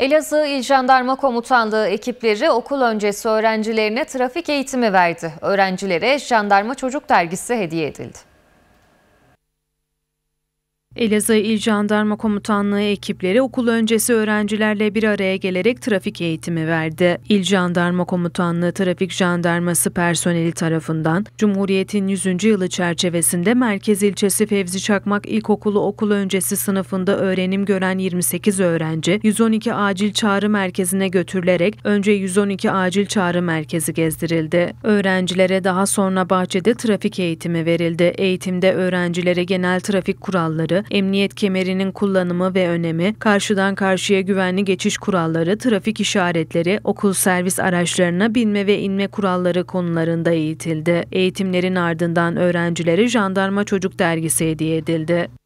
Elazığ İl Jandarma Komutanlığı ekipleri okul öncesi öğrencilerine trafik eğitimi verdi. Öğrencilere Jandarma Çocuk Dergisi hediye edildi. Elazığ İl Jandarma Komutanlığı ekipleri okul öncesi öğrencilerle bir araya gelerek trafik eğitimi verdi. İl Jandarma Komutanlığı Trafik Jandarması personeli tarafından Cumhuriyet'in 100. yılı çerçevesinde Merkez İlçesi Fevzi Çakmak İlkokulu okul öncesi sınıfında öğrenim gören 28 öğrenci 112 acil çağrı merkezine götürülerek önce 112 acil çağrı merkezi gezdirildi. Öğrencilere daha sonra bahçede trafik eğitimi verildi. Eğitimde öğrencilere genel trafik kuralları, emniyet kemerinin kullanımı ve önemi, karşıdan karşıya güvenli geçiş kuralları, trafik işaretleri, okul servis araçlarına binme ve inme kuralları konularında eğitildi. Eğitimlerin ardından öğrencilere Jandarma Çocuk Dergisi hediye edildi.